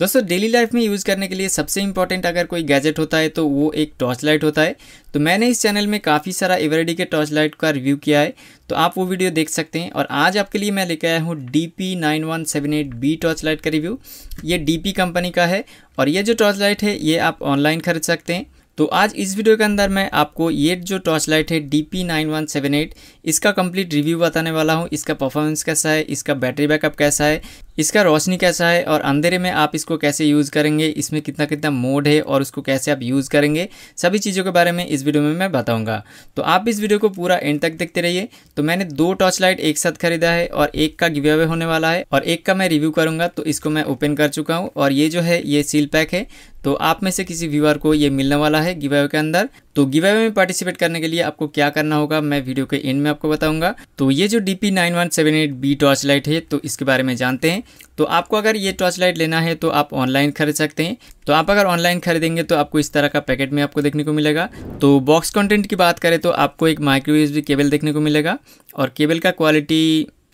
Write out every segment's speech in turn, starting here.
दोस्तों daily life में use करने के लिए सबसे इंपॉर्टेंट अगर कोई गैजेट होता है तो वो एक टॉर्च लाइट होता है तो मैंने इस चैनल में काफ़ी सारा एवरेडी के टॉर्च लाइट का रिव्यू किया है तो आप वो वीडियो देख सकते हैं और आज आपके लिए मैं लेकर आया हूँ D P nine one seven eight B torch light का रिव्यू ये डी पी कंपनी का है और ये जो टॉर्च लाइट है ये आप ऑनलाइन खरीद सकते हैं तो आज इस वीडियो के अंदर मैं आपको ये जो टॉर्च लाइट है D P nine one seven eight इसका कंप्लीट रिव्यू बताने वाला हूँ इसका परफॉर्मेंस कैसा है इसका बैटरी बैकअप कैसा है इसका रोशनी कैसा है और अंधेरे में आप इसको कैसे यूज़ करेंगे इसमें कितना कितना मोड है और उसको कैसे आप यूज़ करेंगे सभी चीज़ों के बारे में इस वीडियो में मैं बताऊँगा तो आप इस वीडियो को पूरा एंड तक देखते रहिए तो मैंने दो टॉर्च लाइट एक साथ खरीदा है और एक का गिव अवे होने वाला है और एक का मैं रिव्यू करूँगा तो इसको मैं ओपन कर चुका हूँ और ये जो है ये सील पैक है तो आप में से किसी व्यूअर को ये मिलने वाला है गिव अवे के अंदर तो गिव अवे में पार्टिसिपेट करने के लिए आपको क्या करना होगा मैं वीडियो के एंड में आपको बताऊंगा तो ये जो D P nine one seven eight B torch light है तो इसके बारे में जानते हैं तो आपको अगर ये टॉर्च लाइट लेना है तो आप ऑनलाइन खरीद सकते हैं तो आप अगर ऑनलाइन खरीदेंगे तो आपको इस तरह का पैकेट में आपको देखने को मिलेगा तो बॉक्स कंटेंट की बात करें तो आपको एक माइक्रोवेव भी केबल देखने को मिलेगा और केबल का क्वालिटी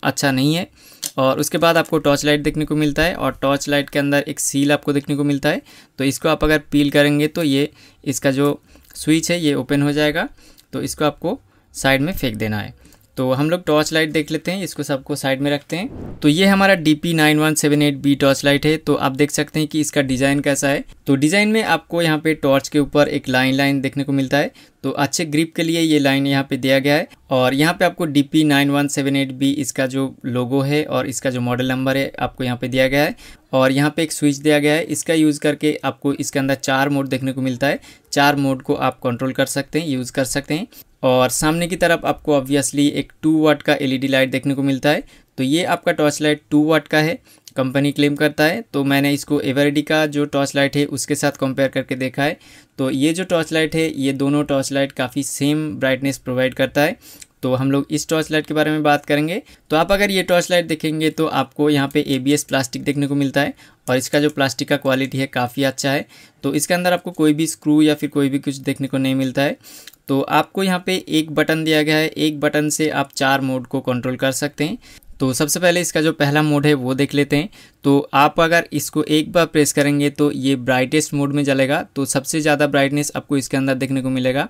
अच्छा नहीं है और उसके बाद आपको टॉर्च लाइट देखने को मिलता है और टॉर्च लाइट के अंदर एक सील आपको देखने को मिलता है तो इसको आप अगर पील करेंगे तो ये इसका जो स्विच है ये ओपन हो जाएगा तो इसको आपको साइड में फेंक देना है तो हम लोग टॉर्च लाइट देख लेते हैं इसको सबको साइड में रखते हैं तो ये हमारा D P nine one seven eight B torch light है तो आप देख सकते हैं कि इसका डिज़ाइन कैसा है तो डिज़ाइन में आपको यहाँ पे टॉर्च के ऊपर एक लाइन लाइन देखने को मिलता है तो अच्छे ग्रिप के लिए ये लाइन यहाँ पे दिया गया है और यहाँ पे आपको D P nine one seven eight B इसका जो लोगो है और इसका जो मॉडल नंबर है आपको यहाँ पे दिया गया है और यहाँ पे एक स्विच दिया गया है इसका यूज़ करके आपको इसके अंदर चार मोड देखने को मिलता है चार मोड को आप कंट्रोल कर सकते हैं यूज़ कर सकते हैं और सामने की तरफ आपको ऑब्वियसली एक टू वाट का एलईडी लाइट e देखने को मिलता है तो ये आपका टॉर्च लाइट टू वाट का है कंपनी क्लेम करता है तो मैंने इसको एवरडी का जो टॉर्च लाइट है उसके साथ कंपेयर करके देखा है तो ये जो टॉर्च लाइट है ये दोनों टॉर्च लाइट काफ़ी सेम ब्राइटनेस प्रोवाइड करता है तो हम लोग इस टॉर्च लाइट के बारे में बात करेंगे तो आप अगर ये टॉर्च लाइट देखेंगे तो आपको यहाँ पे एबीएस प्लास्टिक देखने को मिलता है और इसका जो प्लास्टिक का क्वालिटी है काफ़ी अच्छा है तो इसके अंदर आपको कोई भी स्क्रू या फिर कोई भी कुछ देखने को नहीं मिलता है तो आपको यहाँ पे एक बटन दिया गया है एक बटन से आप चार मोड को कंट्रोल कर सकते हैं तो सबसे पहले इसका जो पहला मोड है वो देख लेते हैं तो आप अगर इसको एक बार प्रेस करेंगे तो ये ब्राइटेस्ट मोड में चलेगा तो सबसे ज़्यादा ब्राइटनेस आपको इसके अंदर देखने को मिलेगा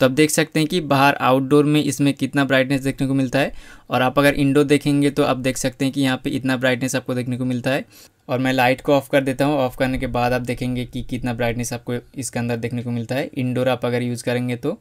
तो आप देख सकते हैं कि बाहर आउटडोर में इसमें कितना ब्राइटनेस देखने को मिलता है और आप अगर इंडोर देखेंगे तो आप देख सकते हैं कि यहाँ पर इतना ब्राइटनेस आपको देखने को मिलता है और मैं लाइट को ऑफ़ कर देता हूँ ऑफ़ करने के बाद आप देखेंगे कि कितना ब्राइटनेस आपको इसके अंदर देखने को मिलता है इंडोर आप अगर यूज़ करेंगे तो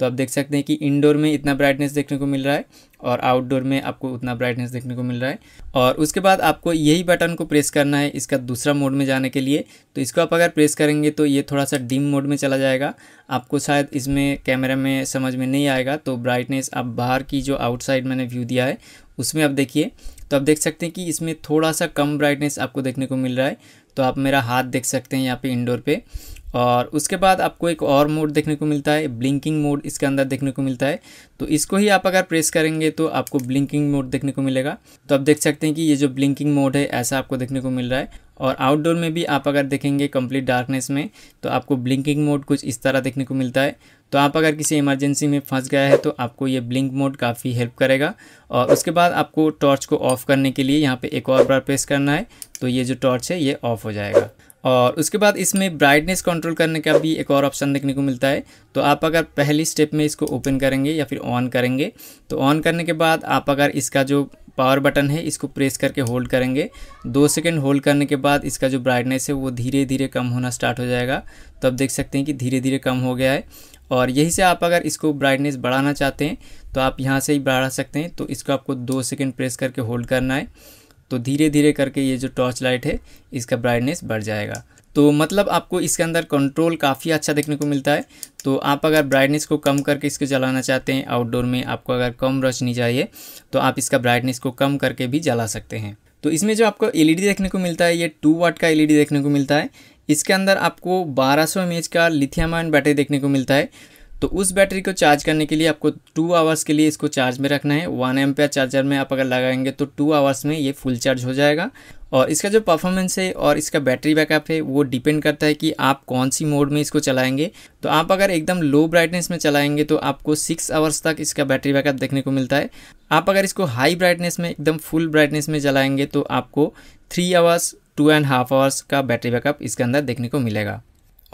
तो आप देख सकते हैं कि इंडोर में इतना ब्राइटनेस देखने को मिल रहा है और आउटडोर में आपको उतना ब्राइटनेस देखने को मिल रहा है और उसके बाद आपको यही बटन को प्रेस करना है इसका दूसरा मोड में जाने के लिए तो इसको आप अगर प्रेस करेंगे तो ये थोड़ा सा डिम मोड में चला जाएगा आपको शायद इसमें कैमरा में समझ में नहीं आएगा तो ब्राइटनेस आप बाहर की जो आउटसाइड मैंने व्यू दिया है उसमें आप देखिए तो आप देख सकते हैं कि इसमें थोड़ा सा कम ब्राइटनेस आपको देखने को मिल रहा है तो आप मेरा हाथ देख सकते हैं यहाँ पे इंडोर पे और उसके बाद आपको एक और मोड देखने को मिलता है ब्लिंकिंग मोड इसके अंदर देखने को मिलता है तो इसको ही आप अगर प्रेस करेंगे तो आपको ब्लिंकिंग मोड देखने को मिलेगा तो आप देख सकते हैं कि ये जो ब्लिंकिंग मोड है ऐसा आपको देखने को मिल रहा है और आउटडोर में भी आप अगर देखेंगे कंप्लीट डार्कनेस में तो आपको ब्लिंकिंग मोड कुछ इस तरह देखने को मिलता है तो आप अगर किसी इमरजेंसी में फंस गया है तो आपको ये ब्लिंक मोड काफ़ी हेल्प करेगा और उसके बाद आपको टॉर्च को ऑफ़ करने के लिए यहाँ पे एक और बार प्रेस करना है तो ये जो टॉर्च है ये ऑफ़ हो जाएगा और उसके बाद इसमें ब्राइटनेस कंट्रोल करने का भी एक और ऑप्शन देखने को मिलता है तो आप अगर पहली स्टेप में इसको ओपन करेंगे या फिर ऑन करेंगे तो ऑन करने के बाद आप अगर इसका जो पावर बटन है इसको प्रेस करके होल्ड करेंगे दो सेकेंड होल्ड करने के बाद इसका जो ब्राइटनेस है वो धीरे धीरे कम होना स्टार्ट हो जाएगा तो आप देख सकते हैं कि धीरे धीरे कम हो गया है और यहीं से आप अगर इसको ब्राइटनेस बढ़ाना चाहते हैं तो आप यहाँ से ही बढ़ा सकते हैं तो इसको आपको दो सेकेंड प्रेस करके होल्ड करना है तो धीरे धीरे करके ये जो टॉर्च लाइट है इसका ब्राइटनेस बढ़ जाएगा तो मतलब आपको इसके अंदर कंट्रोल काफ़ी अच्छा देखने को मिलता है तो आप अगर ब्राइटनेस को कम करके इसको जलाना चाहते हैं आउटडोर में आपको अगर कम रोशनी चाहिए तो आप इसका ब्राइटनेस को कम करके भी जला सकते हैं तो इसमें जो आपको एलईडी e देखने को मिलता है ये टू वाट का एलईडी e देखने को मिलता है इसके अंदर आपको 1200 सौ का लिथियामायन बैटरी देखने को मिलता है तो उस बैटरी को चार्ज करने के लिए आपको टू आवर्स के लिए इसको चार्ज में रखना है वन एम चार्जर में आप अगर लगाएंगे तो टू आवर्स में ये फुल चार्ज हो जाएगा और इसका जो परफॉर्मेंस है और इसका बैटरी बैकअप है वो डिपेंड करता है कि आप कौन सी मोड में इसको चलाएंगे तो आप अगर एकदम लो ब्राइटनेस में चलाएंगे तो आपको सिक्स आवर्स तक इसका बैटरी बैकअप देखने को मिलता है आप अगर इसको हाई ब्राइटनेस में एकदम फुल ब्राइटनेस में चलाएंगे तो आपको three hours two and half hours का बैटरी बैकअप इसके अंदर देखने को मिलेगा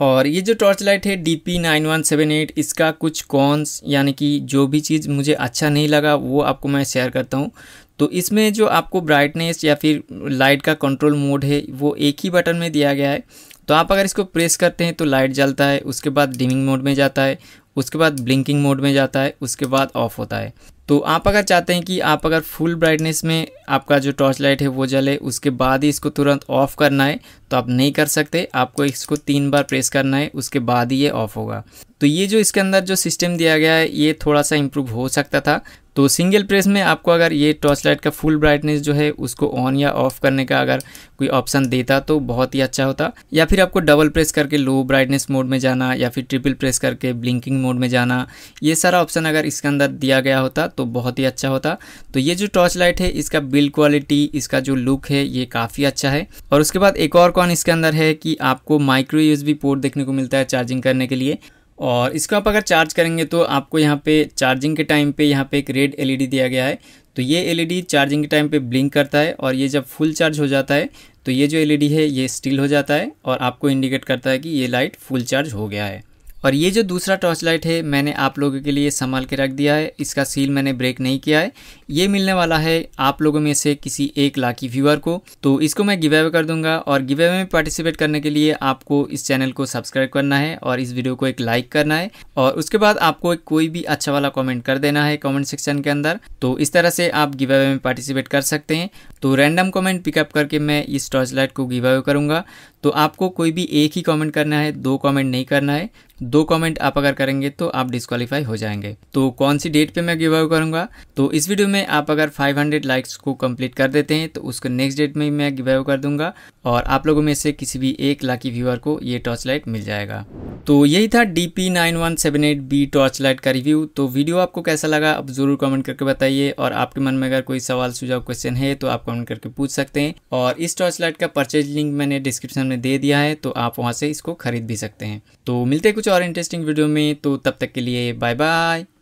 और ये जो टॉर्च लाइट है D P nine one seven eight इसका कुछ कॉन्स यानी कि जो भी चीज़ मुझे अच्छा नहीं लगा वो आपको मैं शेयर करता हूँ तो इसमें जो आपको ब्राइटनेस या फिर लाइट का कंट्रोल मोड है वो एक ही बटन में दिया गया है तो आप अगर इसको प्रेस करते हैं तो लाइट जलता है उसके बाद डिमिंग मोड में जाता है उसके बाद ब्लिंकिंग मोड में जाता है उसके बाद ऑफ होता है तो आप अगर चाहते हैं कि आप अगर फुल ब्राइटनेस में आपका जो टॉर्च लाइट है वो जले उसके बाद ही इसको तुरंत ऑफ करना है तो आप नहीं कर सकते आपको इसको तीन बार प्रेस करना है उसके बाद ही ये ऑफ होगा तो ये जो इसके अंदर जो सिस्टम दिया गया है ये थोड़ा सा इम्प्रूव हो सकता था तो सिंगल प्रेस में आपको अगर ये टॉर्च लाइट का फुल ब्राइटनेस जो है उसको ऑन या ऑफ करने का अगर कोई ऑप्शन देता तो बहुत ही अच्छा होता या फिर आपको डबल प्रेस करके लो ब्राइटनेस मोड में जाना या फिर ट्रिपल प्रेस करके ब्लिंकिंग मोड में जाना ये सारा ऑप्शन अगर इसके अंदर दिया गया होता तो बहुत ही अच्छा होता तो ये जो टॉर्च लाइट है इसका बिल्ड क्वालिटी इसका जो लुक है ये काफ़ी अच्छा है और उसके बाद एक और कौन इसके अंदर है कि आपको माइक्रो यूज पोर्ट देखने को मिलता है चार्जिंग करने के लिए और इसको आप अगर चार्ज करेंगे तो आपको यहाँ पे चार्जिंग के टाइम पे यहाँ पे एक रेड एलईडी दिया गया है तो ये एलईडी चार्जिंग के टाइम पे ब्लिंक करता है और ये जब फुल चार्ज हो जाता है तो ये जो एलईडी है ये स्टिल हो जाता है और आपको इंडिकेट करता है कि ये लाइट फुल चार्ज हो गया है और ये जो दूसरा टॉर्च लाइट है मैंने आप लोगों के लिए संभाल के रख दिया है इसका सील मैंने ब्रेक नहीं किया है ये मिलने वाला है आप लोगों में से किसी एक लाखी व्यूअर को तो इसको मैं गिव अवे कर दूंगा और गिव अवे में पार्टिसिपेट करने के लिए आपको इस चैनल को सब्सक्राइब करना है और इस वीडियो को एक लाइक करना है और उसके बाद आपको कोई भी अच्छा वाला कॉमेंट कर देना है कॉमेंट सेक्शन के अंदर तो इस तरह से आप गिव अवे में पार्टिसिपेट कर सकते हैं तो रैंडम कमेंट पिकअप करके मैं इस टॉर्च लाइट को गिव अवे करूँगा तो आपको कोई भी एक ही कमेंट करना है दो कमेंट नहीं करना है दो कमेंट आप अगर करेंगे तो आप डिस्कालीफाई हो जाएंगे तो कौन सी डेट पे मैं गिव अवे करूँगा तो इस वीडियो में आप अगर 500 लाइक्स को कंप्लीट कर देते हैं तो उसको नेक्स्ट डेट में मैं गिव अवे कर दूंगा और आप लोगों में से किसी भी एक लाखी व्यूअर को ये टॉर्च लाइट मिल जाएगा तो यही था D P nine one seven eight B torch light का रिव्यू तो वीडियो आपको कैसा लगा आप ज़रूर कमेंट करके बताइए और आपके मन में अगर कोई सवाल सुझाव क्वेश्चन है तो आपको कमेंट करके पूछ सकते हैं और इस टॉर्च लाइट का परचेज लिंक मैंने डिस्क्रिप्शन में दे दिया है तो आप वहाँ से इसको खरीद भी सकते हैं तो मिलते हैं कुछ और इंटरेस्टिंग वीडियो में तो तब तक के लिए बाय बाय